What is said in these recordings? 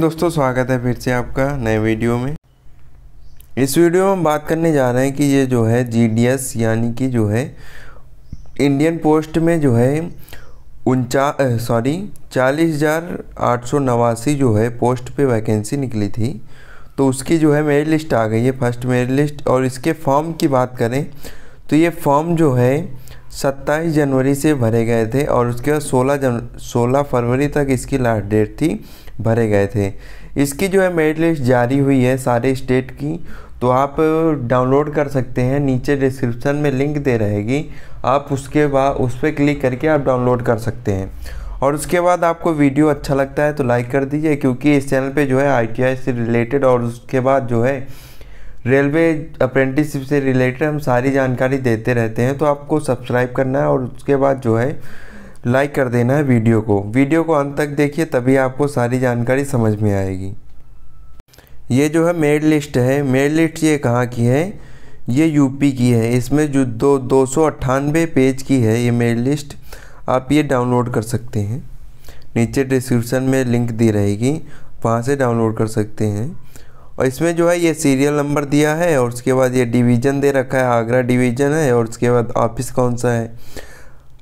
दोस्तों स्वागत है फिर से आपका नए वीडियो में इस वीडियो में हम बात करने जा रहे हैं कि ये जो है जीडीएस यानी कि जो है इंडियन पोस्ट में जो है उनचा सॉरी चालीस हज़ार आठ सौ नवासी जो है पोस्ट पे वैकेंसी निकली थी तो उसकी जो है मेरिट लिस्ट आ गई है फर्स्ट मेरिट लिस्ट और इसके फॉर्म की बात करें तो ये फॉर्म जो है सत्ताईस जनवरी से भरे गए थे और उसके बाद सोलह जन सोलह फरवरी तक इसकी लास्ट डेट थी भरे गए थे इसकी जो है मेरिट लिस्ट जारी हुई है सारे स्टेट की तो आप डाउनलोड कर सकते हैं नीचे डिस्क्रिप्शन में लिंक दे रहेगी आप उसके बाद उस पर क्लिक करके आप डाउनलोड कर सकते हैं और उसके बाद आपको वीडियो अच्छा लगता है तो लाइक कर दीजिए क्योंकि इस चैनल पे जो है आई से रिलेटेड और उसके बाद जो है रेलवे अप्रेंटिसशिप से रिलेटेड हम सारी जानकारी देते रहते हैं तो आपको सब्सक्राइब करना है और उसके बाद जो है लाइक कर देना है वीडियो को वीडियो को अंत तक देखिए तभी आपको सारी जानकारी समझ में आएगी ये जो है मेड लिस्ट है मेड लिस्ट ये कहाँ की है ये यूपी की है इसमें जो दो दो सौ अट्ठानबे पेज की है ये मेड लिस्ट आप ये डाउनलोड कर सकते हैं नीचे डिस्क्रिप्शन में लिंक दी रहेगी वहाँ से डाउनलोड कर सकते हैं और इसमें जो है ये सीरियल नंबर दिया है और उसके बाद ये डिवीज़न दे रखा है आगरा डिवीज़न है और उसके बाद ऑफिस कौन सा है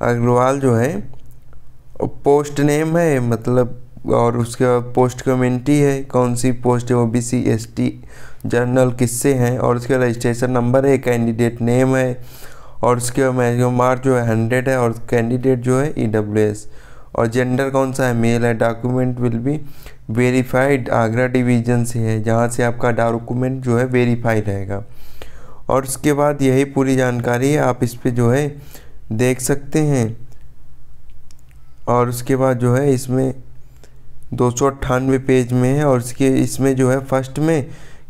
अग्रवाल जो है पोस्ट नेम है मतलब और उसके बाद पोस्ट कम्युनिटी है कौन सी पोस्ट है O B C S T general किससे हैं और उसके रजिस्ट्रेशन नंबर है कैंडिडेट नेम है और उसके बाद मैक्सिमम मार्क जो है हंड्रेड है और कैंडिडेट जो है ई डब्ल्यू एस और जेंडर कौन सा है मेल है document will be verified Agra division से है जहाँ से आपका डॉक्यूमेंट जो है वेरीफाई रहेगा और उसके बाद यही पूरी जानकारी है आप इस पर जो है देख सकते हैं और उसके बाद जो है इसमें दो पेज में है और इसके इसमें जो है फर्स्ट में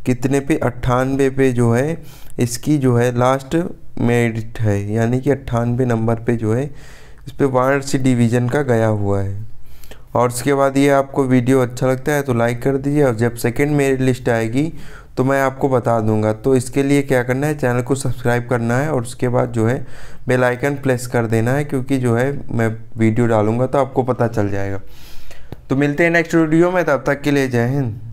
कितने पे अट्ठानवे पे जो है इसकी जो है लास्ट मेरिट है यानी कि अट्ठानवे नंबर पे जो है इस पर वाराणसी डिवीज़न का गया हुआ है और उसके बाद ये आपको वीडियो अच्छा लगता है तो लाइक कर दीजिए और जब सेकेंड मेरी लिस्ट आएगी तो मैं आपको बता दूंगा तो इसके लिए क्या करना है चैनल को सब्सक्राइब करना है और उसके बाद जो है बेल आइकन प्रेस कर देना है क्योंकि जो है मैं वीडियो डालूंगा तो आपको पता चल जाएगा तो मिलते हैं नेक्स्ट वीडियो में तब तक के लिए जय हिंद